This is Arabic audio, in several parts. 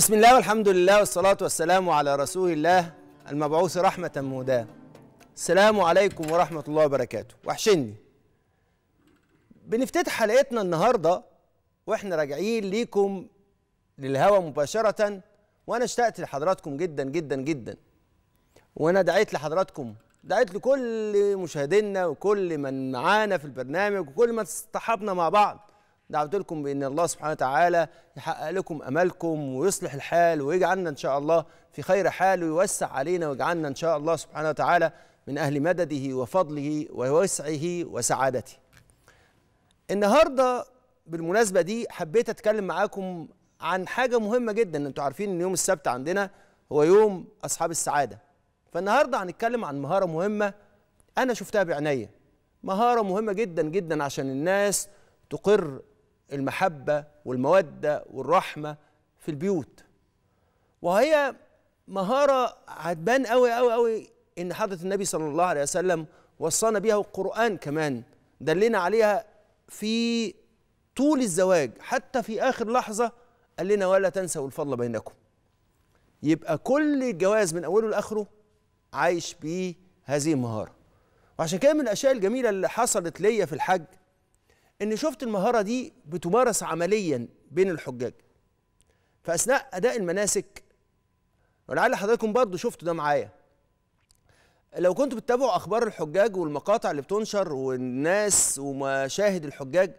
بسم الله والحمد لله والصلاة والسلام على رسول الله المبعوث رحمة مهداة السلام عليكم ورحمة الله وبركاته وحشني بنفتتح حلقتنا النهاردة واحنا راجعين ليكم للهوا مباشرة وانا اشتقت لحضراتكم جدا جدا جدا وانا دعيت لحضراتكم دعيت لكل مشاهدينا وكل من معانا في البرنامج وكل من استحبنا مع بعض دعوت لكم بان الله سبحانه وتعالى يحقق لكم امالكم ويصلح الحال ويجعلنا ان شاء الله في خير حال ويوسع علينا ويجعلنا ان شاء الله سبحانه وتعالى من اهل مدده وفضله ووسعه وسعادته. النهارده بالمناسبه دي حبيت اتكلم معاكم عن حاجه مهمه جدا انتوا عارفين ان يوم السبت عندنا هو يوم اصحاب السعاده. فالنهارده هنتكلم عن مهاره مهمه انا شفتها بعينيا. مهاره مهمه جدا جدا عشان الناس تقر المحبة والمودة والرحمة في البيوت وهي مهارة هتبان قوي قوي قوي إن حضرة النبي صلى الله عليه وسلم وصانا بيها القرآن كمان دلنا عليها في طول الزواج حتى في آخر لحظة قال لنا ولا تنسوا الفضل بينكم يبقى كل الجواز من أوله لآخره عايش بهذه المهارة وعشان كده من الأشياء الجميلة اللي حصلت ليا في الحج ان شفت المهاره دي بتمارس عمليا بين الحجاج فاثناء اداء المناسك ولعل حضراتكم برضو شفتوا ده معايا لو كنتوا بتتابعوا اخبار الحجاج والمقاطع اللي بتنشر والناس ومشاهد الحجاج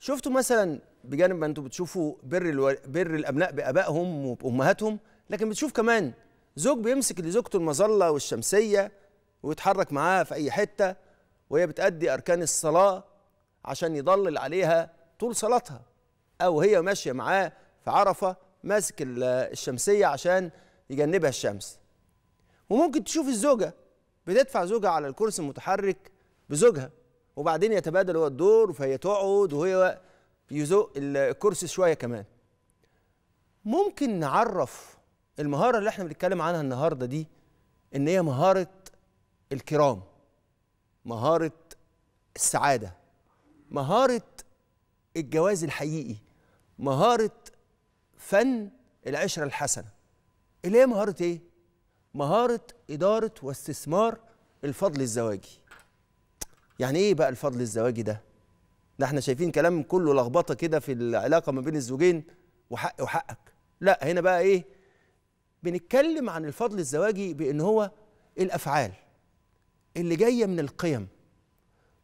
شفتوا مثلا بجانب ما انتوا بتشوفوا بر الو... بر الابناء بابائهم وبامهاتهم لكن بتشوف كمان زوج بيمسك لزوجته المظله والشمسيه ويتحرك معاها في اي حته وهي بتأدي اركان الصلاه عشان يضلل عليها طول صلاتها أو هي ماشية معاه في عرفة ماسك الشمسية عشان يجنبها الشمس وممكن تشوف الزوجة بتدفع زوجها على الكرسي المتحرك بزوجها وبعدين يتبادل هو الدور فهي تقعد وهي يزق الكرسي شوية كمان ممكن نعرف المهارة اللي احنا بنتكلم عنها النهاردة دي ان هي مهارة الكرام مهارة السعادة مهارة الجواز الحقيقي مهارة فن العشرة الحسنة اللي هي مهارة ايه؟ مهارة إدارة واستثمار الفضل الزواجي يعني ايه بقى الفضل الزواجي ده؟ ده احنا شايفين كلام كله لخبطة كده في العلاقة ما بين الزوجين وحقي وحقك لا هنا بقى ايه؟ بنتكلم عن الفضل الزواجي بأن هو الأفعال اللي جاية من القيم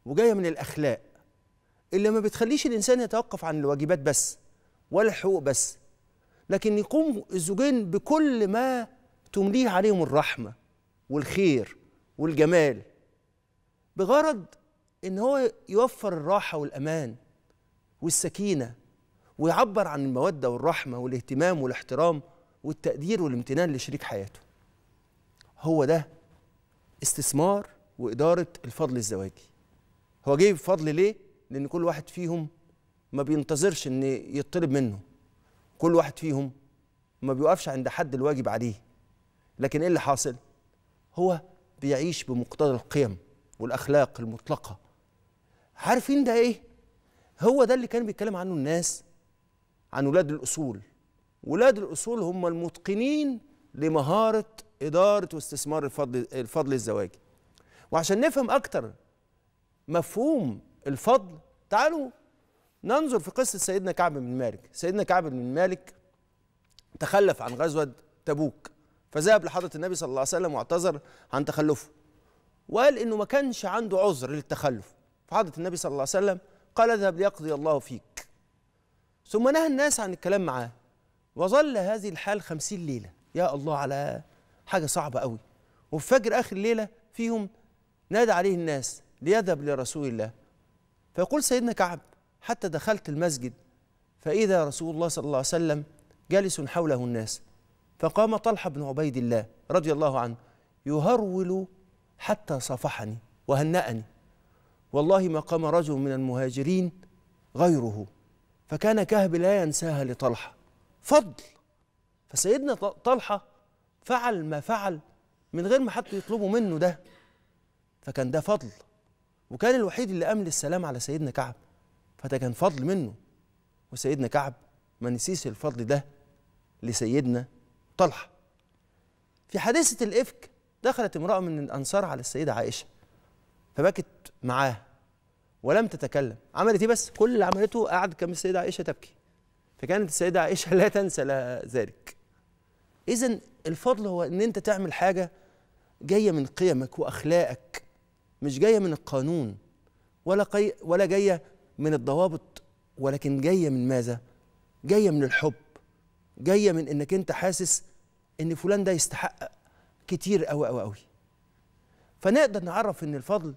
وجاية من الأخلاق اللي ما بتخليش الانسان يتوقف عن الواجبات بس ولا الحقوق بس لكن يقوم الزوجين بكل ما تمليه عليهم الرحمه والخير والجمال بغرض ان هو يوفر الراحه والامان والسكينه ويعبر عن الموده والرحمه والاهتمام والاحترام والتقدير والامتنان لشريك حياته هو ده استثمار واداره الفضل الزواجي هو جايب فضل ليه لأن كل واحد فيهم ما بينتظرش إن يطلب منه كل واحد فيهم ما بيوقفش عند حد الواجب عليه لكن إيه اللي حاصل؟ هو بيعيش بمقتضى القيم والأخلاق المطلقة عارفين ده إيه؟ هو ده اللي كان بيتكلم عنه الناس عن ولاد الأصول ولاد الأصول هم المتقنين لمهارة إدارة واستثمار الفضل الفضل الزواجي وعشان نفهم أكتر مفهوم الفضل تعالوا ننظر في قصة سيدنا كعب بن مالك سيدنا كعب بن مالك تخلف عن غزوة تبوك فذهب لحضرة النبي صلى الله عليه وسلم واعتذر عن تخلفه وقال إنه ما كانش عنده عذر للتخلف فحضرة النبي صلى الله عليه وسلم قال اذهب ليقضي الله فيك ثم نهى الناس عن الكلام معاه وظل هذه الحال خمسين ليلة يا الله على حاجة صعبة قوي وفجر آخر الليلة فيهم نادى عليه الناس ليذهب لرسول الله فيقول سيدنا كعب حتى دخلت المسجد فإذا رسول الله صلى الله عليه وسلم جالس حوله الناس فقام طلحة بن عبيد الله رضي الله عنه يهرول حتى صافحني وهنأني والله ما قام رجل من المهاجرين غيره فكان كهب لا ينساها لطلحة فضل فسيدنا طلحة فعل ما فعل من غير ما حد يطلبه منه ده فكان ده فضل وكان الوحيد اللي امن السلام على سيدنا كعب فده كان فضل منه وسيدنا كعب ما نسيش الفضل ده لسيدنا طلحه في حادثه الافك دخلت امراه من الانصار على السيده عائشه فبكت معاها ولم تتكلم عملت ايه بس كل اللي عملته قعد كم السيده عائشه تبكي فكانت السيده عائشه لا تنسى لها ذلك اذا الفضل هو ان انت تعمل حاجه جايه من قيمك واخلاقك مش جايه من القانون ولا قي ولا جايه من الضوابط ولكن جايه من ماذا؟ جايه من الحب جايه من انك انت حاسس ان فلان ده يستحق كتير قوي قوي قوي فنقدر نعرف ان الفضل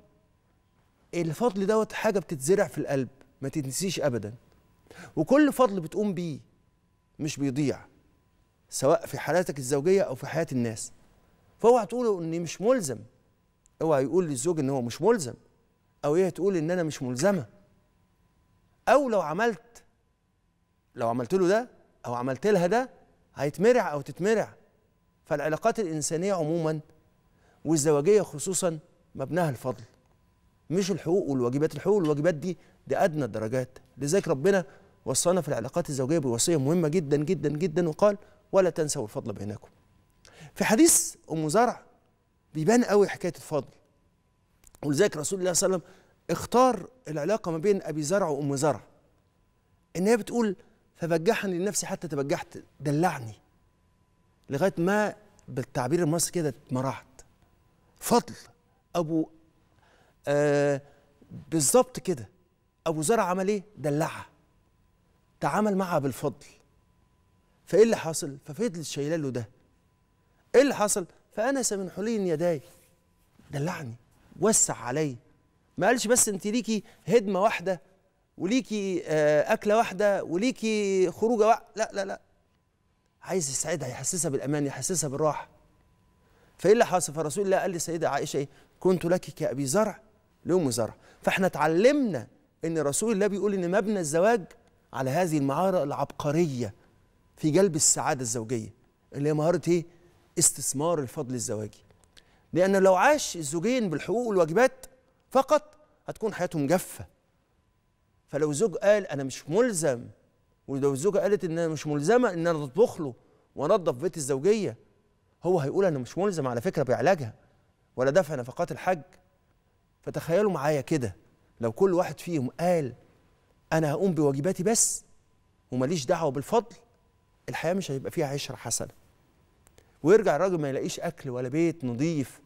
الفضل دوت حاجه بتتزرع في القلب ما تتنسيش ابدا وكل فضل بتقوم بيه مش بيضيع سواء في حالاتك الزوجيه او في حياه الناس فاوعى تقولوا اني مش ملزم اوعى يقول للزوج ان هو مش ملزم او هي تقول ان انا مش ملزمه او لو عملت لو عملت له ده او عملت لها ده هيتمرع او تتمرع فالعلاقات الانسانيه عموما والزواجيه خصوصا مبناها الفضل مش الحقوق والواجبات الحقوق والواجبات دي دي ادنى الدرجات لذلك ربنا وصانا في العلاقات الزوجيه بوصيه مهمه جدا جدا جدا وقال ولا تنسوا الفضل بينكم في حديث ام زرع بيبان قوي حكايه الفضل ولذلك رسول الله صلى الله عليه وسلم اختار العلاقه ما بين ابي زرع وام زرع ان هي بتقول فبجحني لنفسي حتى تبجحت دلعني لغايه ما بالتعبير المصري كده اتمرعت فضل ابو آه بالظبط كده ابو زرع عمل ايه دلعها تعامل معها بالفضل فايه اللي حصل ففضل شايله له ده ايه اللي حصل فأنس من حلي يداي دلعني وسع علي ما قالش بس أنت ليكي هدمة واحدة وليكي آه، أكلة واحدة وليكي خروجة واحدة لا لا لا عايز يسعدها يحسسها بالأمان يحسسها بالراحة فإيه اللي حصل فرسول الله قال للسيدة عائشة إيه كنت لك كأبي زرع لأم زرع فإحنا اتعلمنا إن رسول الله بيقول إن مبنى الزواج على هذه المعارة العبقرية في جلب السعادة الزوجية اللي هي مهارة إيه استثمار الفضل الزواجي لأن لو عاش الزوجين بالحقوق والواجبات فقط هتكون حياتهم جافة فلو زوج قال أنا مش ملزم ولو الزوجة قالت إن أنا مش ملزمة إن أنا أطبخ له وأنظف بيت الزوجية هو هيقول أنا مش ملزم على فكرة بعلاجها ولا دفع نفقات الحج فتخيلوا معايا كده لو كل واحد فيهم قال أنا هقوم بواجباتي بس وماليش دعوة بالفضل الحياة مش هيبقى فيها عشرة حسنة ويرجع الراجل ما يلاقيش اكل ولا بيت نظيف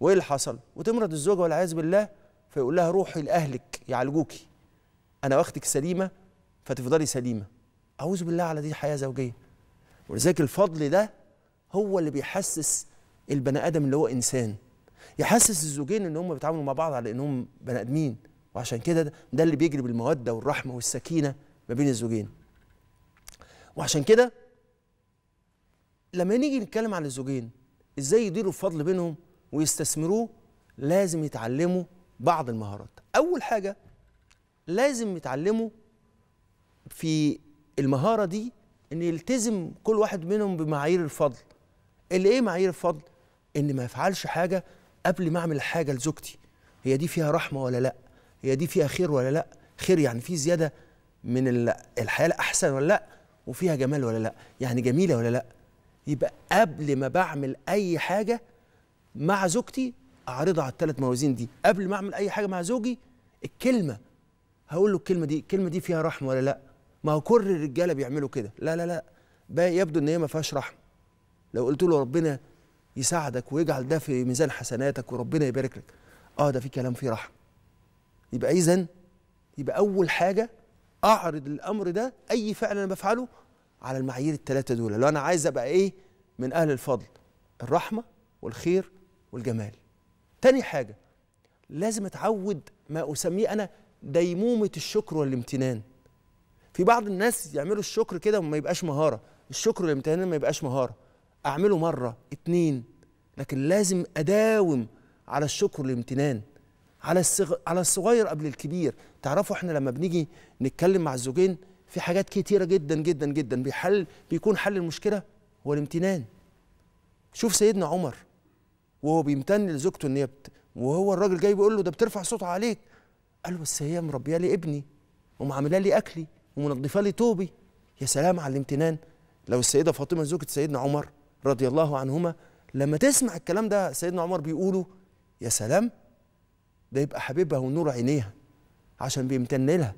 وايه اللي حصل وتمرض الزوجه والعياذ بالله فيقول لها روحي لاهلك يعالجوكي انا واخدك سليمه فتفضلي سليمه اعوذ بالله على دي حياه زوجيه ولذلك الفضل ده هو اللي بيحسس البني ادم اللي هو انسان يحسس الزوجين ان هم بيتعاملوا مع بعض على انهم بني ادمين وعشان كده ده, ده اللي بيجلب الموده والرحمه والسكينه ما بين الزوجين وعشان كده لما نيجي نتكلم عن الزوجين ازاي يديروا الفضل بينهم ويستثمروه لازم يتعلموا بعض المهارات اول حاجه لازم يتعلموا في المهاره دي ان يلتزم كل واحد منهم بمعايير الفضل اللي ايه معايير الفضل ان ما يفعلش حاجه قبل ما اعمل حاجه لزوجتي هي دي فيها رحمه ولا لا هي دي فيها خير ولا لا خير يعني في زياده من الحياه احسن ولا لا وفيها جمال ولا لا يعني جميله ولا لا يبقى قبل ما بعمل اي حاجه مع زوجتي اعرضها على الثلاث موازين دي قبل ما اعمل اي حاجه مع زوجي الكلمه هقول له الكلمه دي الكلمه دي فيها رحمه ولا لا ما هو كل الرجاله بيعملوا كده لا لا لا بقى يبدو ان هي ما فيهاش رحمه لو قلت له ربنا يساعدك ويجعل ده في ميزان حسناتك وربنا يبارك لك اه ده في كلام فيه رحمه يبقى اذا يبقى اول حاجه اعرض الامر ده اي فعل انا بفعله على المعايير الثلاثه دول لو انا عايز ابقى ايه من اهل الفضل الرحمه والخير والجمال تاني حاجه لازم اتعود ما اسميه انا ديمومه الشكر والامتنان في بعض الناس يعملوا الشكر كده وما يبقاش مهاره الشكر والامتنان ما يبقاش مهاره اعمله مره اتنين لكن لازم اداوم على الشكر والامتنان على الصغ... على الصغير قبل الكبير تعرفوا احنا لما بنيجي نتكلم مع الزوجين في حاجات كتيرة جدا جدا جدا بيحل بيكون حل المشكلة هو الامتنان شوف سيدنا عمر وهو بيمتن لزوجته ان هي بت... وهو الراجل جاي بيقول له ده بترفع صوتها عليك قال له بس هي مربيه لي ابني ومعامله لي اكلي ومنظفه لي توبي يا سلام على الامتنان لو السيده فاطمه زوجة سيدنا عمر رضي الله عنهما لما تسمع الكلام ده سيدنا عمر بيقوله يا سلام ده يبقى حبيبها ونور عينيها عشان بيمتن لها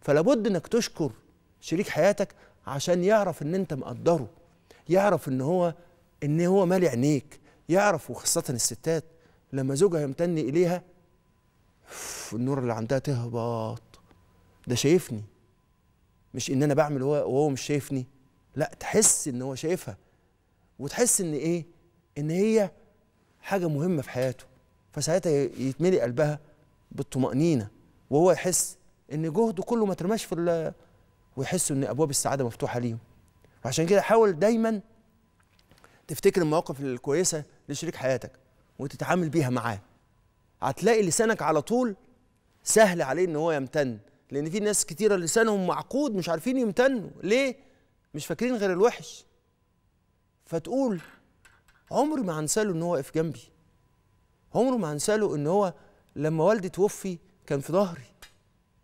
فلابد انك تشكر شريك حياتك عشان يعرف ان انت مقدره يعرف ان هو ان هو مالي عينيك يعرف وخاصه الستات لما زوجها يمتن اليها النور اللي عندها تهبط ده شايفني مش ان انا بعمل هو وهو مش شايفني لا تحس ان هو شايفها وتحس ان ايه ان هي حاجه مهمه في حياته فساعتها يتملي قلبها بالطمانينه وهو يحس ان جهده كله ما ترماش في ويحسوا ان ابواب السعاده مفتوحه ليهم عشان كده حاول دايما تفتكر المواقف الكويسه لشريك حياتك وتتعامل بيها معاه هتلاقي لسانك على طول سهل عليه ان هو يمتن لان في ناس كتيره لسانهم معقود مش عارفين يمتنوا ليه مش فاكرين غير الوحش فتقول عمري ما هنسى له ان هو واقف جنبي عمره ما هنسى له ان هو لما والدي توفي كان في ظهري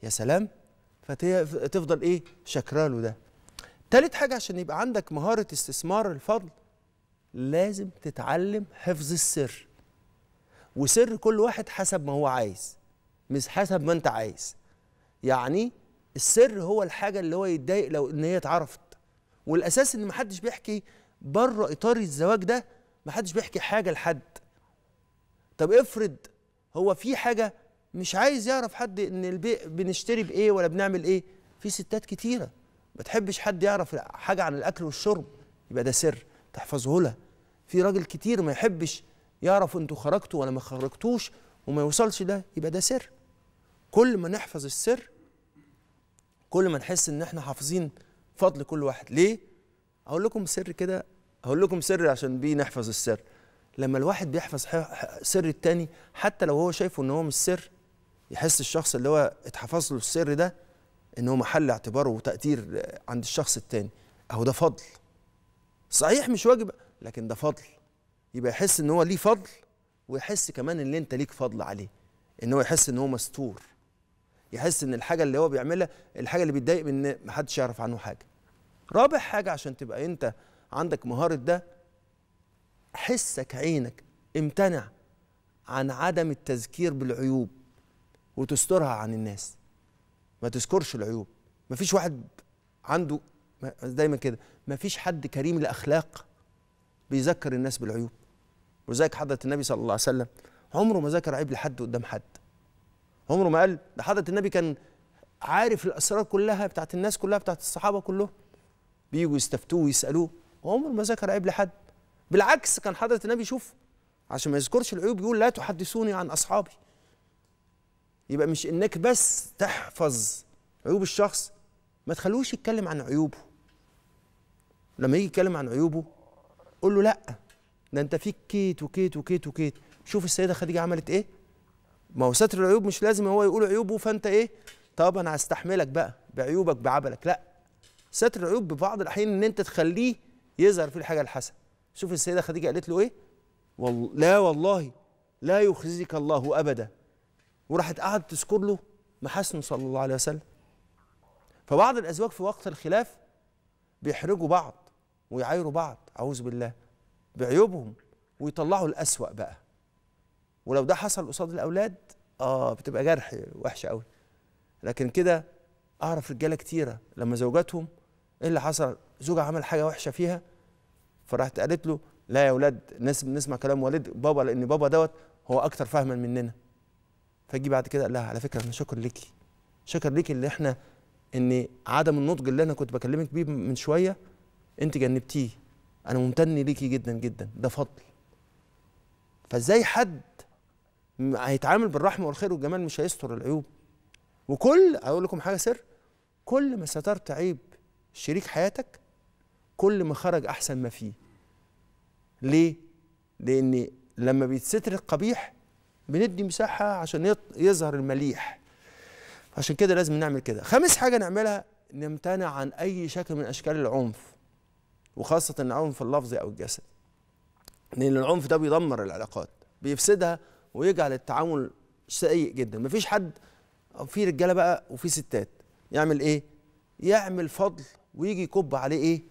يا سلام فتفضل ايه شكراله ده تالت حاجه عشان يبقى عندك مهاره استثمار الفضل لازم تتعلم حفظ السر وسر كل واحد حسب ما هو عايز مش حسب ما انت عايز يعني السر هو الحاجه اللي هو يتضايق لو ان هي اتعرفت والاساس ان محدش بيحكي بره اطار الزواج ده محدش بيحكي حاجه لحد طب افرض هو في حاجه مش عايز يعرف حد ان البيع بنشتري بايه ولا بنعمل ايه في ستات كتيره ما تحبش حد يعرف حاجه عن الاكل والشرب يبقى ده سر تحفظه لها في راجل كتير ما يحبش يعرف انتوا خرجتوا ولا ما خرجتوش وما يوصلش ده يبقى ده سر كل ما نحفظ السر كل ما نحس ان احنا حافظين فضل كل واحد ليه اقول لكم سر كده اقول لكم سر عشان بيه نحفظ السر لما الواحد بيحفظ سر التاني حتى لو هو شايفه ان هو مش سر يحس الشخص اللي هو اتحفظ له السر ده ان هو محل اعتباره وتقدير عند الشخص التاني اهو ده فضل صحيح مش واجب لكن ده فضل يبقى يحس ان هو ليه فضل ويحس كمان ان انت ليك فضل عليه ان هو يحس ان هو مستور يحس ان الحاجه اللي هو بيعملها الحاجه اللي بيتضايق من محدش يعرف عنه حاجه رابع حاجه عشان تبقى انت عندك مهاره ده حسك عينك امتنع عن عدم التذكير بالعيوب وتسترها عن الناس ما تذكرش العيوب ما فيش واحد عنده دايما كده ما فيش حد كريم الأخلاق بيذكر الناس بالعيوب ولذلك حضرة النبي صلى الله عليه وسلم عمره ما ذكر عيب لحد قدام حد عمره ما قال ده حضرة النبي كان عارف الأسرار كلها بتاعت الناس كلها بتاعت الصحابة كلهم بيجوا يستفتوه ويسألوه وعمره ما ذكر عيب لحد بالعكس كان حضرة النبي يشوف عشان ما يذكرش العيوب يقول لا تحدثوني عن أصحابي يبقى مش انك بس تحفظ عيوب الشخص ما تخلوش يتكلم عن عيوبه لما يجي يتكلم عن عيوبه قول له لا ده انت فيك كيت وكيت وكيت وكيت شوف السيده خديجه عملت ايه ما هو ستر العيوب مش لازم هو يقول عيوبه فانت ايه طب انا هستحملك بقى بعيوبك بعبلك لا ستر العيوب ببعض الاحيان ان انت تخليه يظهر فيه الحاجه الحسنه شوف السيده خديجه قالت له ايه وال... لا والله لا يخزيك الله ابدا وراحت قعدت تذكر له محاسنه صلى الله عليه وسلم فبعض الازواج في وقت الخلاف بيحرجوا بعض ويعايروا بعض اعوذ بالله بعيوبهم ويطلعوا الاسوا بقى ولو ده حصل قصاد الاولاد اه بتبقى جرح وحش قوي لكن كده اعرف رجاله كتيره لما زوجاتهم ايه اللي حصل زوجها عمل حاجه وحشه فيها فراحت قالت له لا يا اولاد نسمع كلام والد بابا لان بابا دوت هو اكتر فهما مننا فجي بعد كده قال لها على فكره انا شاكر ليكي شاكر ليكي اللي احنا ان عدم النضج اللي انا كنت بكلمك بيه من شويه انت جنبتيه انا ممتن ليكي جدا جدا ده فضل فازاي حد هيتعامل بالرحمه والخير والجمال مش هيستر العيوب وكل اقول لكم حاجه سر كل ما سترت عيب شريك حياتك كل ما خرج احسن ما فيه ليه لان لما بيتستر القبيح بندي مساحه عشان يظهر المليح عشان كده لازم نعمل كده خامس حاجه نعملها نمتنع عن اي شكل من اشكال العنف وخاصه العنف اللفظي او الجسد لان العنف ده بيدمر العلاقات بيفسدها ويجعل التعامل سيء جدا مفيش حد في رجاله بقى وفي ستات يعمل ايه يعمل فضل ويجي يكب عليه ايه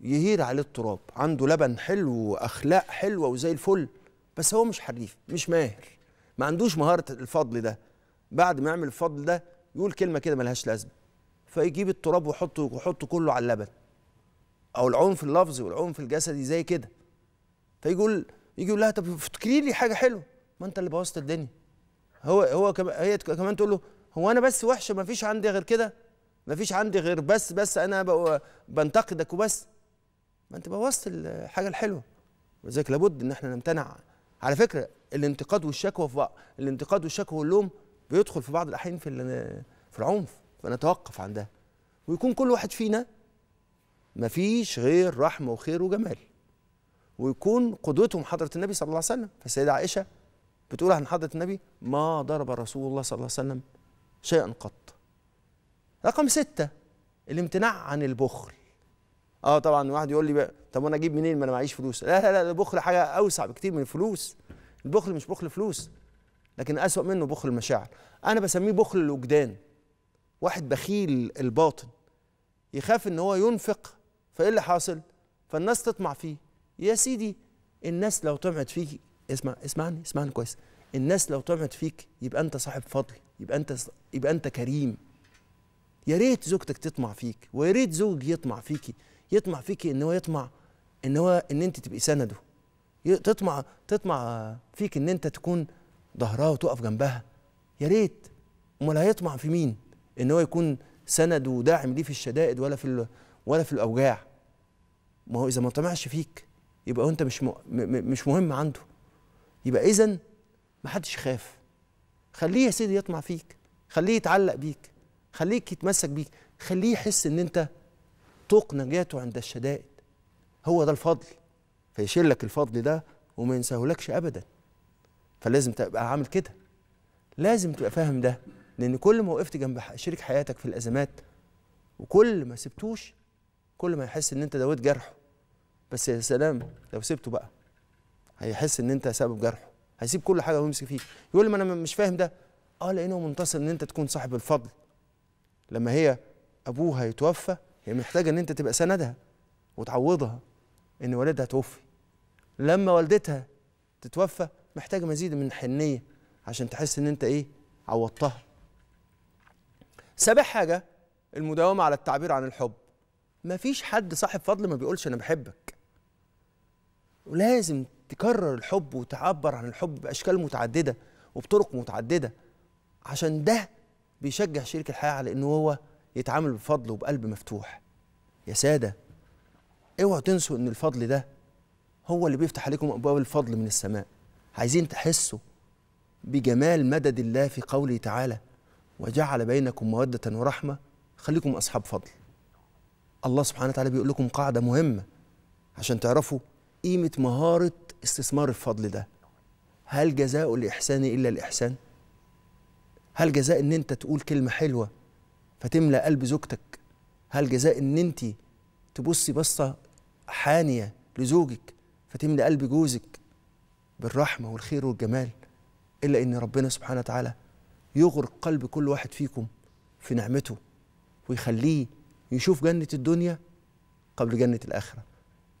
يهير عليه التراب عنده لبن حلو واخلاق حلوه وزي الفل بس هو مش حريف مش ماهر ما عندوش مهاره الفضل ده بعد ما يعمل الفضل ده يقول كلمه كده ملهاش لازمه فيجيب التراب ويحطه ويحطه كله على اللبن او العنف اللفظي والعنف الجسدي زي كده فيقول يجي يقول لها طب افتكري لي حاجه حلوه ما انت اللي بوظت الدنيا هو هو كما هي كمان تقول له هو انا بس وحشه ما فيش عندي غير كده ما فيش عندي غير بس بس انا بنتقدك وبس ما انت بوظت الحاجه الحلوه ولذلك لابد ان احنا نمتنع على فكره الانتقاد والشكوى في بعض الانتقاد والشكوى واللوم بيدخل في بعض الاحيان في في العنف فنتوقف عن ده ويكون كل واحد فينا مفيش غير رحمه وخير وجمال ويكون قدوتهم حضره النبي صلى الله عليه وسلم فالسيده عائشه بتقول عن حضره النبي ما ضرب رسول الله صلى الله عليه وسلم شيئا قط رقم ستة الامتناع عن البخل اه طبعا واحد يقول لي بقى طب وانا اجيب منين ما انا معيش فلوس لا لا لا البخل حاجه اوسع بكتير من الفلوس البخل مش بخل فلوس لكن اسوأ منه بخل المشاعر انا بسميه بخل الوجدان واحد بخيل الباطن يخاف ان هو ينفق فايه اللي حاصل فالناس تطمع فيه يا سيدي الناس لو طمعت فيك اسمع اسمعني اسمعني كويس الناس لو طمعت فيك يبقى انت صاحب فضل يبقى انت يبقى انت كريم يا ريت زوجتك تطمع فيك ويا ريت زوجي يطمع فيكي يطمع فيكي ان هو يطمع ان هو ان انت تبقي سنده تطمع تطمع فيك ان انت تكون ظهرها وتقف جنبها يا ريت امال هيطمع في مين ان هو يكون سند وداعم ليه في الشدائد ولا في ولا في الاوجاع ما هو اذا ما طمعش فيك يبقى انت مش م... م... مش مهم عنده يبقى اذا ما حدش يخاف خليه يا سيدي يطمع فيك خليه يتعلق بيك خليك يتمسك بيك خليه يحس ان انت طوق نجاته عند الشدائد هو ده الفضل فيشيل لك الفضل ده وما ينساهولكش ابدا فلازم تبقى عامل كده لازم تبقى فاهم ده لان كل ما وقفت جنب شريك حياتك في الازمات وكل ما سبتوش كل ما يحس ان انت داويت جرحه بس يا سلام لو سبته بقى هيحس ان انت سبب جرحه هيسيب كل حاجه ويمسك فيك يقول لي ما انا مش فاهم ده اه لانه منتصر ان انت تكون صاحب الفضل لما هي ابوها يتوفى هي يعني محتاجه ان انت تبقى سندها وتعوضها ان والدها توفي لما والدتها تتوفى محتاجه مزيد من الحنيه عشان تحس ان انت ايه عوضتها سابع حاجه المداومه على التعبير عن الحب مفيش حد صاحب فضل ما بيقولش انا بحبك ولازم تكرر الحب وتعبر عن الحب باشكال متعدده وبطرق متعدده عشان ده بيشجع شريك الحياه على ان هو يتعامل بفضل وبقلب مفتوح يا سادة اوعوا تنسوا ان الفضل ده هو اللي بيفتح عليكم ابواب الفضل من السماء عايزين تحسوا بجمال مدد الله في قوله تعالى وجعل بينكم مودة ورحمة خليكم أصحاب فضل الله سبحانه وتعالى بيقول لكم قاعدة مهمة عشان تعرفوا قيمة مهارة استثمار الفضل ده هل جزاء الإحسان إلا الإحسان؟ هل جزاء إن أنت تقول كلمة حلوة فتملى قلب زوجتك هل جزاء ان انت تبصي بصه حانيه لزوجك فتملى قلب جوزك بالرحمه والخير والجمال الا ان ربنا سبحانه وتعالى يغرق قلب كل واحد فيكم في نعمته ويخليه يشوف جنه الدنيا قبل جنه الاخره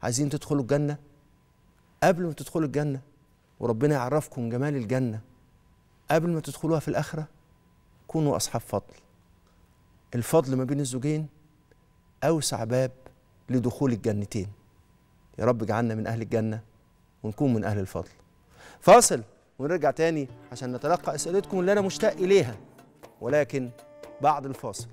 عايزين تدخلوا الجنه قبل ما تدخلوا الجنه وربنا يعرفكم جمال الجنه قبل ما تدخلوها في الاخره كونوا اصحاب فضل الفضل ما بين الزوجين أوسع باب لدخول الجنتين يا رب اجعلنا من أهل الجنة ونكون من أهل الفضل فاصل ونرجع تاني عشان نتلقى أسئلتكم اللي أنا مشتاق إليها ولكن بعد الفاصل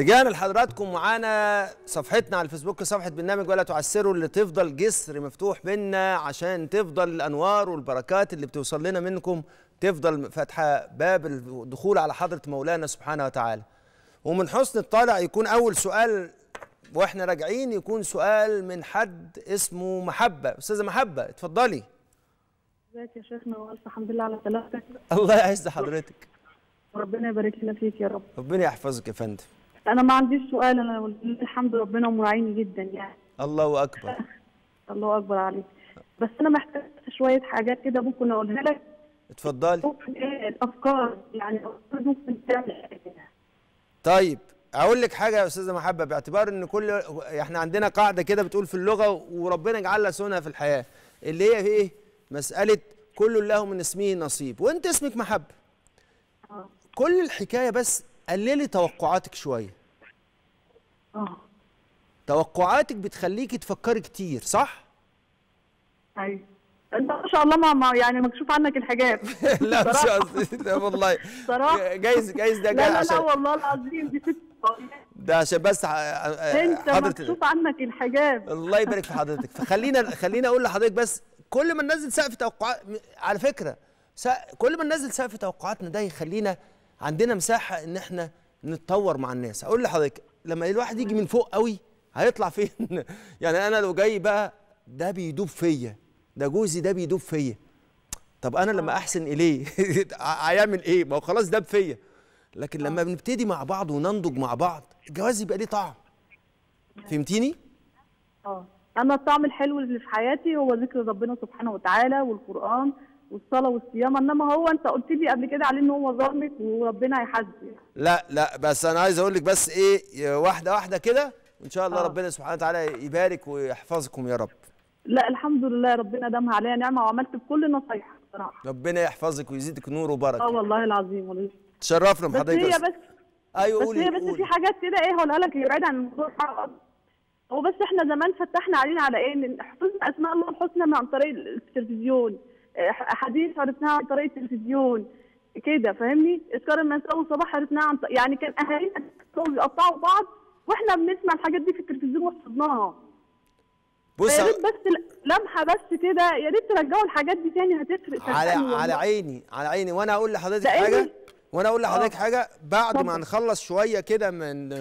رجعنا لحضراتكم معانا صفحتنا على الفيسبوك صفحة برنامج ولا تعسروا اللي تفضل جسر مفتوح بينا عشان تفضل الأنوار والبركات اللي بتوصل لنا منكم تفضل فاتحة باب الدخول على حضرة مولانا سبحانه وتعالى ومن حسن الطالع يكون أول سؤال واحنا راجعين يكون سؤال من حد اسمه محبة أستاذة محبة اتفضلي ازيك يا شيخنا والف الحمد لله على سلامتك الله يعز حضرتك وربنا يبارك لنا فيك يا رب ربنا يحفظك يا فندم انا ما عنديش سؤال انا الحمد لله ربنا مراعيني جدا يعني الله اكبر الله اكبر عليك بس انا محتاجه شويه حاجات كده ممكن اقولها لك اتفضلي إيه الافكار يعني افكار ممكن تعمل حاجه طيب اقول لك حاجه يا استاذه محبه باعتبار ان كل احنا عندنا قاعده كده بتقول في اللغه وربنا يجعلها سنه في الحياه اللي هي ايه مساله كل له من اسمه نصيب وانت اسمك محبه آه. كل الحكايه بس قللي توقعاتك شويه اه توقعاتك بتخليكي تفكري كتير صح؟ ايوه انت ما شاء الله ما يعني مكشوف عنك الحجاب لا مش قصدي لا والله صراحه جايز جايز ده جاي لا لا, عشان... لا والله العظيم دي ست ده عشان بس آه، آه، انت مكشوف عنك الحجاب الله يبارك في حضرتك فخلينا خلينا اقول لحضرتك بس كل ما ننزل سقف توقعات على فكره كل ما ننزل سقف توقعاتنا ده يخلينا عندنا مساحه ان احنا نتطور مع الناس اقول لحضرتك لما الواحد يجي من فوق قوي هيطلع فين يعني انا لو جاي بقى ده بيدوب فيا ده جوزي ده بيدوب فيا طب انا لما آه. احسن اليه هيعمل ايه ما هو خلاص دب فيا لكن لما آه. بنبتدي مع بعض وننضج مع بعض الجواز يبقى ليه طعم آه. فهمتيني اه انا الطعم الحلو اللي في حياتي هو ذكر ربنا سبحانه وتعالى والقران والصلاه والصيام انما هو انت قلت لي قبل كده عليه ان هو ظالمك وربنا هيحاسبك لا لا بس انا عايز اقول لك بس ايه واحده واحده كده وان شاء الله آه. ربنا سبحانه وتعالى يبارك ويحفظكم يا رب لا الحمد لله ربنا دامها عليا نعمه وعملت بكل نصايح بصراحه ربنا يحفظك ويزيدك نور وبركه اه والله العظيم والله تشرفنا بحضرتك بس هي بس ايوه بس قولي هي بس قولي. في حاجات كده ايه هقولها لك بعيد عن الموضوع هو بس احنا زمان فتحنا علينا على ايه ان حفظنا اسماء الله الحسنى عن طريق التلفزيون احاديث عرفناها عن طريق التلفزيون كده فاهمني اذكار مساوي والصباح عرفناها عن يعني كان اهالينا بيقطعوا بعض واحنا بنسمع الحاجات دي في التلفزيون وحفظناها بص يا ريت بس لمحه بس كده يا ريت ترجعوا الحاجات دي تاني هتفرق على على عيني على عيني وانا اقول لحضرتك حاجه وانا اقول آه. لحضرتك حاجه بعد ما نخلص شويه كده من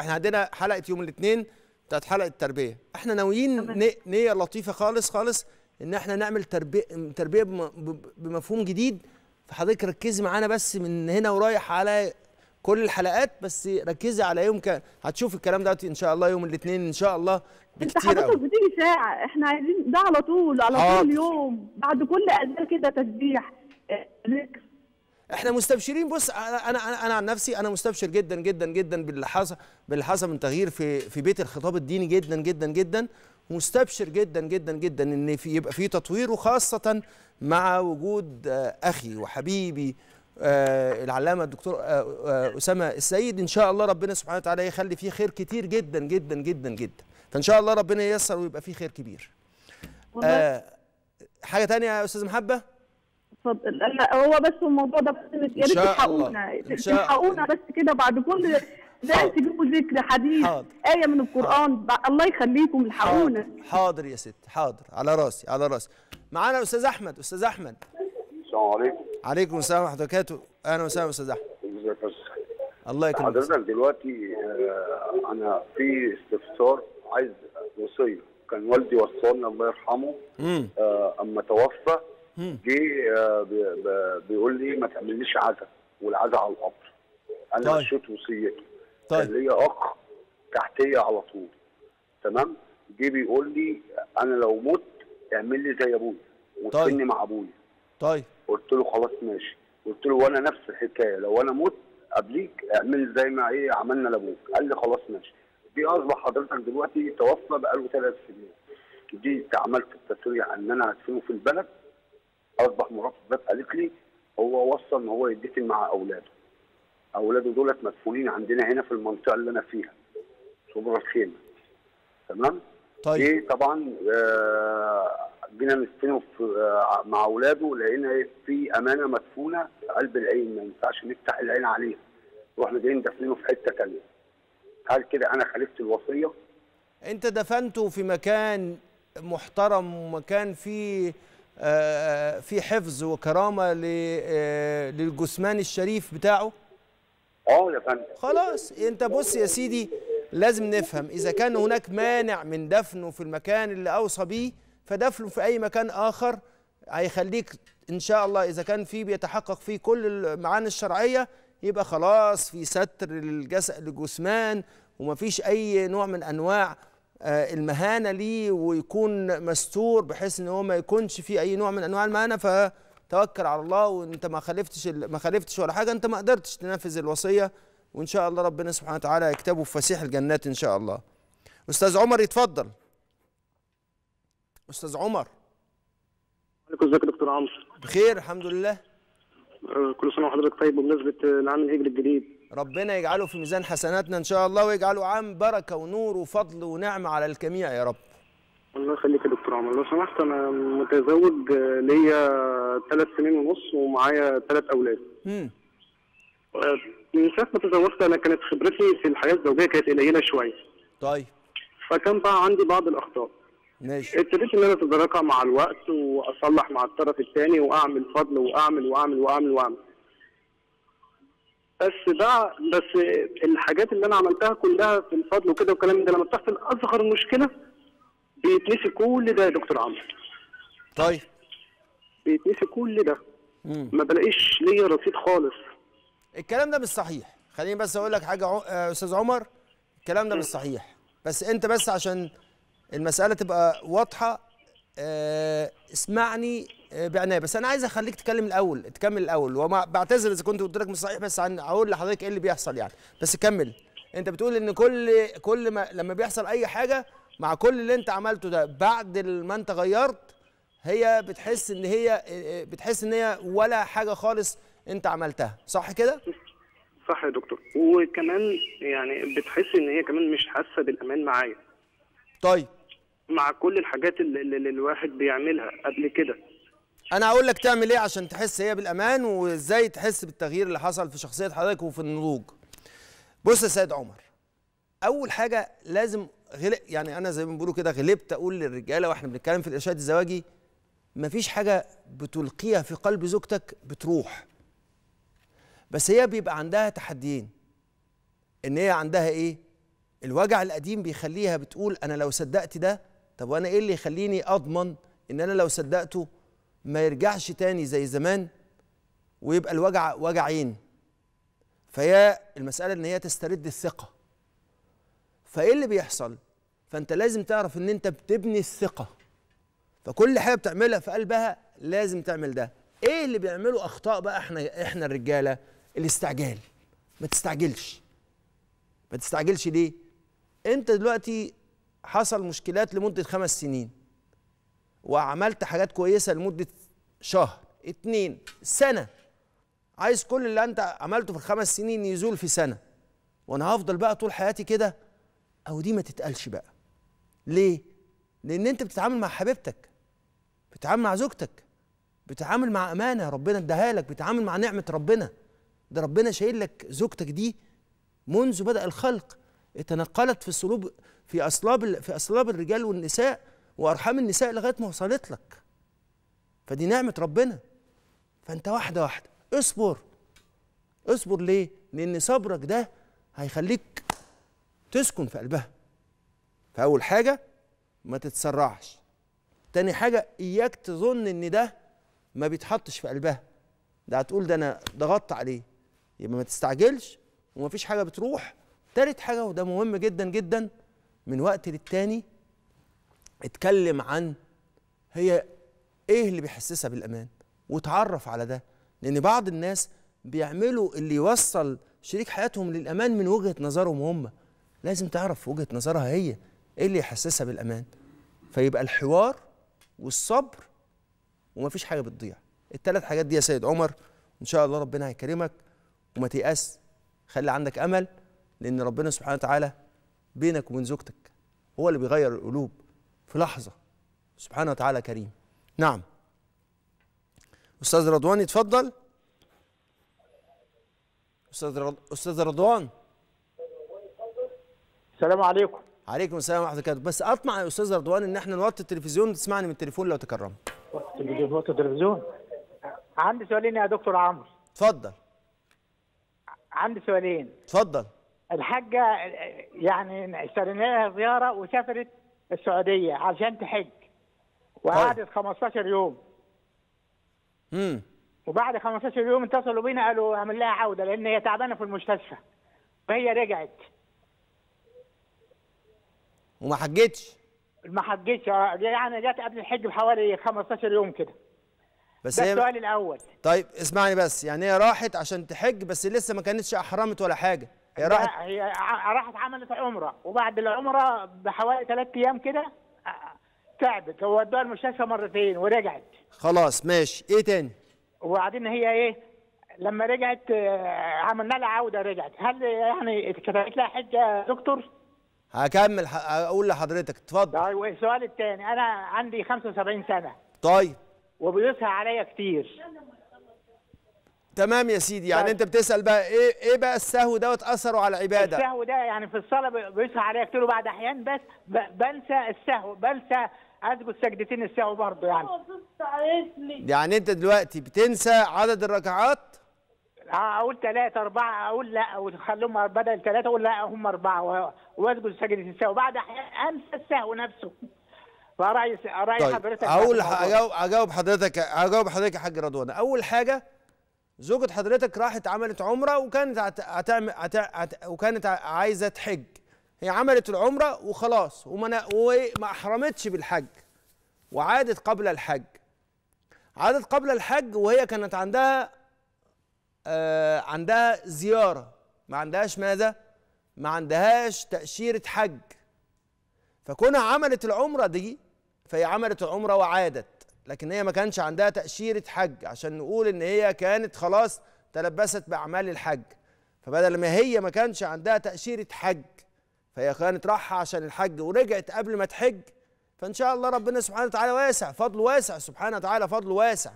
احنا عندنا حلقه يوم الاثنين بتاعت حلقه التربيه احنا ناويين نيه لطيفه خالص خالص ان احنا نعمل تربيه تربيه بمفهوم جديد فحضرتك ركزي معانا بس من هنا ورايح على كل الحلقات بس ركزي على يوم كان هتشوف الكلام ده ان شاء الله يوم الاثنين ان شاء الله بكتير انت حضرتك بتيجي ساعه احنا عايزين ده على طول على طول يوم بعد كل اذان كده تسبيح احنا مستبشرين بص انا انا انا عن نفسي انا مستبشر جدا جدا جدا باللي حصل باللي حصل من تغيير في في بيت الخطاب الديني جدا جدا جدا مستبشر جدا جدا جدا ان في يبقى في تطوير وخاصه مع وجود آه، اخي وحبيبي آه، العلامه الدكتور آه، اسامه السيد ان شاء الله ربنا سبحانه وتعالى يخلي فيه خير كتير جدا جدا جدا جدا فان شاء الله ربنا ييسر ويبقى فيه خير كبير آه حاجه تانية يا استاذ محبه اتفضل لا هو بس الموضوع ده بس يا ريت تلحقونا تلحقونا بس كده بعد كل لازم تجيبوا ذكر حديث حاضر. آية من القرآن حاضر. الله يخليكم الحقونا حاضر. حاضر يا ست حاضر على راسي على راسي معانا أستاذ أحمد أستاذ أحمد السلام عليكم عليكم السلام ورحمة الله وبركاته أهلا وسهلا أستاذ أحمد ازيك الله يكرمك حضرتك دلوقتي آه، أنا في استفسار عايز وصية كان والدي وصاني الله يرحمه امم أما توفى جه آه، بيقول لي ما تعمليش عزا والعزا على القبر انا طيب. مشيت وصيته طيب ليا اخ تحتيه على طول تمام جه بيقول لي انا لو مت اعمل لي زي ابويا وتسني طيب. مع ابويا طيب قلت له خلاص ماشي قلت له وانا نفس الحكايه لو انا مت قبليك اعمل زي ما ايه عملنا لابوك قال لي خلاص ماشي دي اصبح حضرتك دلوقتي توفى بقاله ثلاث سنين دي عملت التسويع ان انا هدفنه في البلد اصبح مرافق بات قالت لي هو وصل ان هو يدفن مع اولاده اولاده دولت مدفونين عندنا هنا في المنطقه اللي انا فيها سوبر الخيمه تمام طيب ايه طبعا آه، جينا نستنوا آه، مع اولاده لقينا إيه، في امانه مدفونه قلب العين ما ينفعش نفتح العين عليها واحنا جايين دفنينه في حته ثانيه هل كده انا خالفت الوصيه انت دفنته في مكان محترم ومكان فيه آه، في حفظ وكرامه للجثمان الشريف بتاعه اه يا فندم خلاص انت بص يا سيدي لازم نفهم اذا كان هناك مانع من دفنه في المكان اللي اوصى بيه فدفنه في اي مكان اخر هيخليك ان شاء الله اذا كان في بيتحقق فيه كل المعاني الشرعيه يبقى خلاص في ستر الجسد وما ومفيش اي نوع من انواع آه، المهانه ليه ويكون مستور بحيث ان هو ما يكونش فيه اي نوع من انواع المهانه ف توكل على الله وانت ما خالفتش ما خالفتش ولا حاجه انت ما قدرتش تنفذ الوصيه وان شاء الله ربنا سبحانه وتعالى يكتبه في فسيح الجنات ان شاء الله استاذ عمر يتفضل استاذ عمر عليكم ازيك يا دكتور عمرو بخير الحمد لله آه، كل سنه وحضرتك طيب بمناسبه العام الهجري الجديد ربنا يجعله في ميزان حسناتنا ان شاء الله ويجعله عام بركه ونور وفضل ونعمه على الجميع يا رب الله يخليك يا العمر لو سمحت انا متزوج آه، ليا ثلاث سنين ونص ومعايا ثلاث اولاد. امم من ساعه ما تزوجت انا كانت خبرتي في الحياه الزوجيه كانت قليله شويه. طيب. فكان بقى عندي بعض الاخطاء. ماشي. ابتديت ان انا اتداركها مع الوقت واصلح مع الطرف الثاني واعمل فضل واعمل واعمل واعمل واعمل. بس ده بس الحاجات اللي انا عملتها كلها في الفضل وكده والكلام ده لما بتحصل اصغر مشكله بيتنسي كل ده يا دكتور عمرو طيب بيتنسي كل ده مم. ما بلاقيش ليا رصيد خالص الكلام ده مش صحيح خليني بس اقول لك حاجه عم... آه، استاذ عمر الكلام ده مش صحيح بس انت بس عشان المساله تبقى واضحه اه اسمعني اه بعنايه بس انا عايز اخليك تكلم الاول تكمل الاول وما بعتذر اذا كنت قلت لك مش صحيح بس عن اقول لحضرتك ايه اللي بيحصل يعني بس كمل انت بتقول ان كل كل ما لما بيحصل اي حاجه مع كل اللي انت عملته ده بعد ما انت غيرت هي بتحس ان هي آه، آه، بتحس ان هي ولا حاجه خالص انت عملتها صح كده صح يا دكتور وكمان يعني بتحس ان هي كمان مش حاسه بالامان معايا طيب مع كل الحاجات اللي, اللي الواحد بيعملها قبل كده انا هقول لك تعمل ايه عشان تحس هي بالامان وازاي تحس بالتغيير اللي حصل في شخصيه حضرتك وفي النضوج بص يا سيد عمر اول حاجه لازم غلق يعني انا زي ما بيقولوا كده غلبت اقول للرجاله واحنا بنتكلم في الارشاد الزواجي مفيش حاجه بتلقيها في قلب زوجتك بتروح بس هي بيبقى عندها تحديين ان هي عندها ايه الوجع القديم بيخليها بتقول انا لو صدقت ده طب وانا ايه اللي يخليني اضمن ان انا لو صدقته ما يرجعش تاني زي زمان ويبقى الوجع وجعين فهي المساله ان هي تسترد الثقه فايه اللي بيحصل فانت لازم تعرف ان انت بتبني الثقه فكل حاجه بتعملها في قلبها لازم تعمل ده ايه اللي بيعمله اخطاء بقى احنا احنا الرجاله الاستعجال ما تستعجلش ما تستعجلش ليه انت دلوقتي حصل مشكلات لمده خمس سنين وعملت حاجات كويسه لمده شهر اتنين سنه عايز كل اللي انت عملته في الخمس سنين يزول في سنه وانا هفضل بقى طول حياتي كده او دي ما تتقالش بقى ليه لان انت بتتعامل مع حبيبتك بتتعامل مع زوجتك بتتعامل مع امانه ربنا اداها لك بتتعامل مع نعمه ربنا ده ربنا شايل لك زوجتك دي منذ بدا الخلق اتنقلت في الصلوب في اصلاب في اصلاب الرجال والنساء وارحام النساء لغايه ما وصلت لك فدي نعمه ربنا فانت واحده واحده اصبر اصبر ليه لان صبرك ده هيخليك تسكن في قلبها فأول حاجة ما تتسرعش تاني حاجة إياك تظن إن ده ما بيتحطش في قلبها ده هتقول ده أنا ضغطت عليه يبقى ما تستعجلش ومفيش حاجة بتروح تالت حاجة وده مهم جدا جدا من وقت للتاني اتكلم عن هي ايه اللي بيحسسها بالامان وتعرف على ده لان بعض الناس بيعملوا اللي يوصل شريك حياتهم للامان من وجهه نظرهم هم لازم تعرف وجهه نظرها هي ايه اللي يحسسها بالامان فيبقى الحوار والصبر ومفيش حاجه بتضيع الثلاث حاجات دي يا سيد عمر ان شاء الله ربنا هيكرمك وما تيأس خلي عندك امل لان ربنا سبحانه وتعالى بينك وبين زوجتك هو اللي بيغير القلوب في لحظه سبحانه وتعالى كريم نعم استاذ رضوان يتفضل استاذ استاذ رضوان السلام عليكم عليكم السلام ورحمه الله وبركاته بس اطمع يا استاذ رضوان ان احنا نوطي التلفزيون تسمعني من التليفون لو تكرم نوطي التلفزيون عندي سؤالين يا دكتور عمرو اتفضل عندي سؤالين اتفضل الحاجه يعني اشترينا لها زياره وسافرت السعوديه عشان تحج وقعدت 15 طيب. يوم امم وبعد 15 يوم اتصلوا بينا قالوا اعمل لها عوده لان هي تعبانه في المستشفى فهي رجعت وما حجتش ما حجتش يعني جت قبل الحج بحوالي 15 يوم كده بس ده هي... السؤال الاول طيب اسمعني بس يعني هي راحت عشان تحج بس لسه ما كانتش احرمت ولا حاجه هي راحت هي راحت عملت عمره وبعد العمره بحوالي ثلاث ايام كده آه، تعبت ودوها المستشفى مرتين ورجعت خلاص ماشي ايه تاني وبعدين هي ايه لما رجعت آه، عملنا لها عوده رجعت هل يعني اتكتبت لها حجه دكتور هكمل اقول لحضرتك اتفضل طيب والسؤال الثاني انا عندي 75 سنه طيب وبيسهى عليا كتير تمام يا سيدي يعني طيب. انت بتسال بقى ايه ايه بقى السهو دوت اثره على العباده السهو ده يعني في الصلاه بيسهى عليا كتير وبعد احيان بس بنسى السهو بنسى اسجد سجدتين السهو برضه يعني يعني انت دلوقتي بتنسى عدد الركعات اه اقول ثلاثه اربعه اقول لا وخليهم بدل ثلاثه اقول لا هم اربعه واسجد سجد السهو بعد احيانا انسى السهو نفسه فرأي رأي طيب. حضرتك اول اجاوب اجاوب حضرتك اجاوب حضرتك يا حاج رضوان اول حاجه زوجة حضرتك راحت عملت عمره وكانت هتعمل وكانت عايزه تحج هي عملت العمره وخلاص وما وما احرمتش بالحج وعادت قبل الحج عادت قبل الحج وهي كانت عندها آه، عندها زيارة ما عندهاش ماذا؟ ما عندهاش تأشيرة حج فكونها عملت العمرة دي فهي عملت العمرة وعادت لكن هي ما كانش عندها تأشيرة حج عشان نقول إن هي كانت خلاص تلبست بأعمال الحج فبدل ما هي ما كانش عندها تأشيرة حج فهي كانت راحة عشان الحج ورجعت قبل ما تحج فإن شاء الله ربنا سبحانه وتعالى واسع فضل واسع سبحانه وتعالى فضل واسع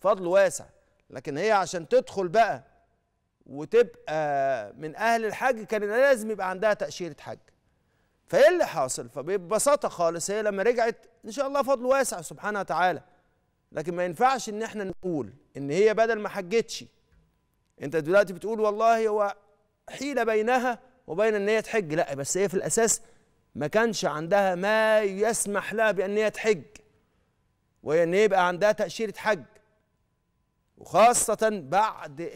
فضل واسع لكن هي عشان تدخل بقى وتبقى من اهل الحج كان لازم يبقى عندها تاشيره حج فايه اللي حاصل فببساطه خالص هي لما رجعت ان شاء الله فضل واسع سبحانه وتعالى لكن ما ينفعش ان احنا نقول ان هي بدل ما حجتش انت دلوقتي بتقول والله هو حيله بينها وبين ان هي تحج لا بس هي في الاساس ما كانش عندها ما يسمح لها بان هي تحج وهي ان يبقى عندها تاشيره حج وخاصة بعد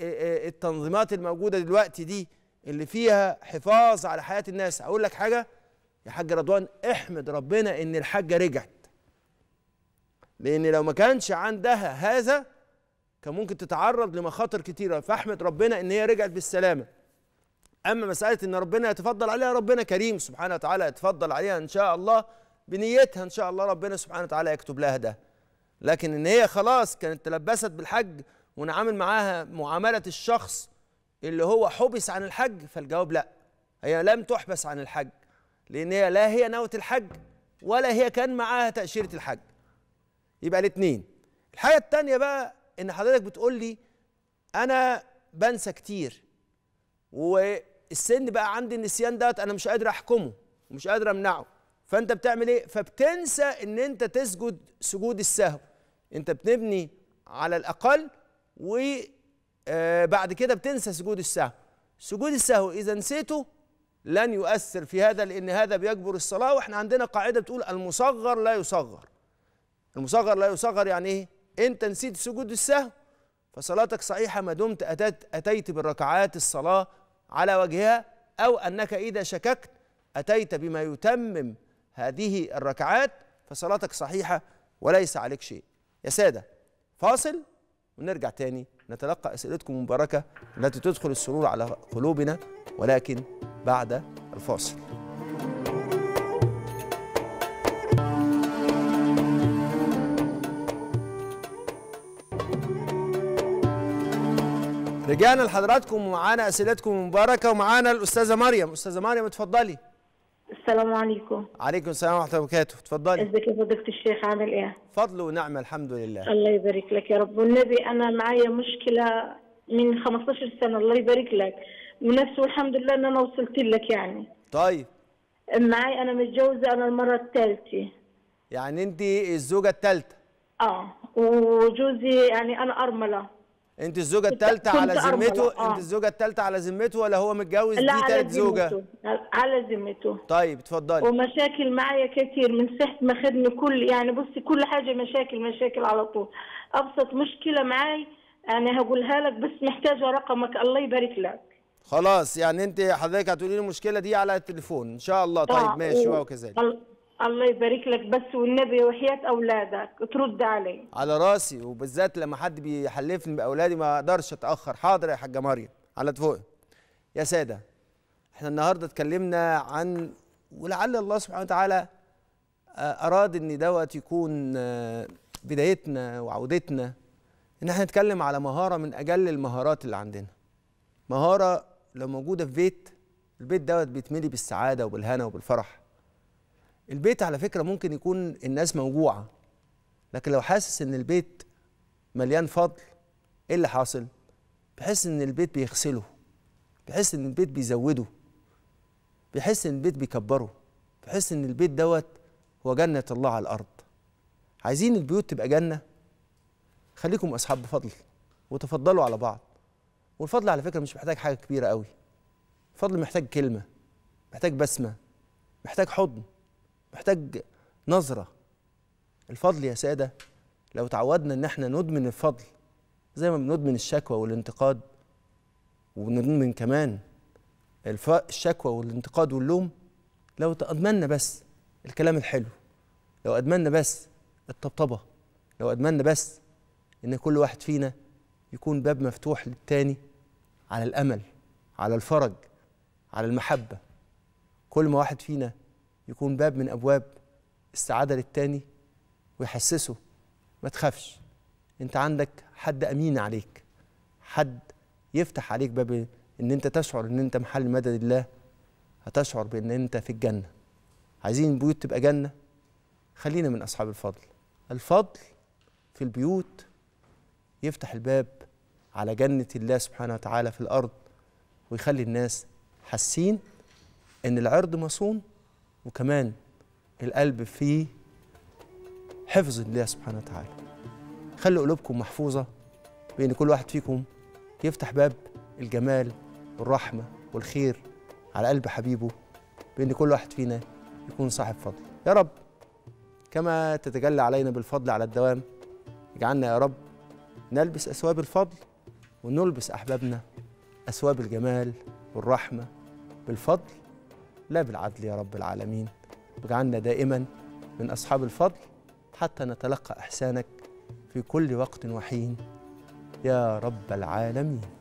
التنظيمات الموجودة دلوقتي دي اللي فيها حفاظ على حياة الناس أقول لك حاجة يا حاج رضوان احمد ربنا إن الحاجة رجعت لأن لو ما كانش عندها هذا كان ممكن تتعرض لمخاطر كتيرة فأحمد ربنا إن هي رجعت بالسلامة أما مسألة إن ربنا يتفضل عليها ربنا كريم سبحانه وتعالى يتفضل عليها إن شاء الله بنيتها إن شاء الله ربنا سبحانه وتعالى يكتب لها ده لكن ان هي خلاص كانت تلبست بالحج ونعامل معاها معامله الشخص اللي هو حبس عن الحج فالجواب لا هي لم تحبس عن الحج لان هي لا هي نوت الحج ولا هي كان معاها تاشيره الحج يبقى الاثنين الحاجه الثانيه بقى ان حضرتك بتقول لي انا بنسى كتير والسن بقى عندي النسيان دوت انا مش قادر احكمه ومش قادر امنعه فانت بتعمل ايه فبتنسى ان انت تسجد سجود السهو انت بتبني على الاقل وبعد آه، كده بتنسى سجود السهو سجود السهو اذا نسيته لن يؤثر في هذا لان هذا بيجبر الصلاه واحنا عندنا قاعده بتقول المصغر لا يصغر المصغر لا يصغر يعني ايه انت نسيت سجود السهو فصلاتك صحيحه ما دمت اتيت اتيت بالركعات الصلاه على وجهها او انك اذا شككت اتيت بما يتمم هذه الركعات فصلاتك صحيحه وليس عليك شيء يا سادة فاصل ونرجع تاني نتلقى أسئلتكم المباركة التي تدخل السرور على قلوبنا ولكن بعد الفاصل رجعنا لحضراتكم ومعانا اسئلتكم المباركه ومعانا الاستاذه مريم استاذه مريم اتفضلي السلام عليكم عليكم السلام ورحمه الله وبركاته اتفضلي ازيك يا فضيله الشيخ عامل ايه فضل ونعمه الحمد لله الله يبارك لك يا رب والنبي انا معايا مشكله من 15 سنه الله يبارك لك ونفسي والحمد لله ان انا وصلت لك يعني طيب معايا انا متجوزه انا المره الثالثه يعني انت الزوجه الثالثه اه وجوزي يعني انا ارمله انت الزوجه الثالثه على ذمته آه. انت الزوجه الثالثه على ذمته ولا هو متجوز دي ثالث زوجه على ذمته طيب اتفضلي ومشاكل معايا كتير من ساعه ما خدني كل يعني بصي كل حاجه مشاكل مشاكل على طول ابسط مشكله معاي انا هقولها لك بس محتاجه رقمك الله يبارك لك خلاص يعني انت حضرتك هتقولي لي المشكله دي على التليفون ان شاء الله طيب آه، ماشي وكذلك الله يبارك لك بس والنبي وحياة أولادك ترد عليه على راسي وبالذات لما حد بيحلفني بأولادي ما أقدرش أتأخر حاضر يا حاجة مريم على فوق يا سادة احنا النهاردة اتكلمنا عن ولعل الله سبحانه وتعالى آه، أراد إن دوت يكون آه، بدايتنا وعودتنا إن احنا نتكلم على مهارة من أجل المهارات اللي عندنا مهارة لو موجودة في بيت البيت دوت بيتملي بالسعادة وبالهنا وبالفرح البيت على فكره ممكن يكون الناس موجوعه لكن لو حاسس ان البيت مليان فضل ايه اللي حاصل بيحس ان البيت بيغسله بيحس ان البيت بيزوده بيحس ان البيت بيكبره بيحس ان البيت دوت هو جنه الله على الارض عايزين البيوت تبقى جنه خليكم اصحاب فضل وتفضلوا على بعض والفضل على فكره مش محتاج حاجه كبيره قوي الفضل محتاج كلمه محتاج بسمه محتاج حضن محتاج نظرة الفضل يا سادة لو تعودنا إن إحنا ندمن الفضل زي ما بندمن الشكوى والانتقاد وبندمن كمان الشكوى والانتقاد واللوم لو أدمنا بس الكلام الحلو لو أدمنا بس الطبطبة لو أدمنا بس إن كل واحد فينا يكون باب مفتوح للتاني على الأمل على الفرج على المحبة كل ما واحد فينا يكون باب من ابواب السعاده للتاني ويحسسه ما تخافش انت عندك حد امين عليك حد يفتح عليك باب ان انت تشعر ان انت محل مدد الله هتشعر بان انت في الجنه عايزين البيوت تبقى جنه خلينا من اصحاب الفضل الفضل في البيوت يفتح الباب على جنه الله سبحانه وتعالى في الارض ويخلي الناس حاسين ان العرض مصون وكمان القلب فيه حفظ لله سبحانه وتعالى خلوا قلوبكم محفوظة بأن كل واحد فيكم يفتح باب الجمال والرحمة والخير على قلب حبيبه بأن كل واحد فينا يكون صاحب فضل يا رب كما تتجلى علينا بالفضل على الدوام اجعلنا يا رب نلبس أثواب الفضل ونلبس أحبابنا أثواب الجمال والرحمة بالفضل لا بالعدل يا رب العالمين واجعلنا دائما من أصحاب الفضل حتى نتلقى إحسانك في كل وقت وحين يا رب العالمين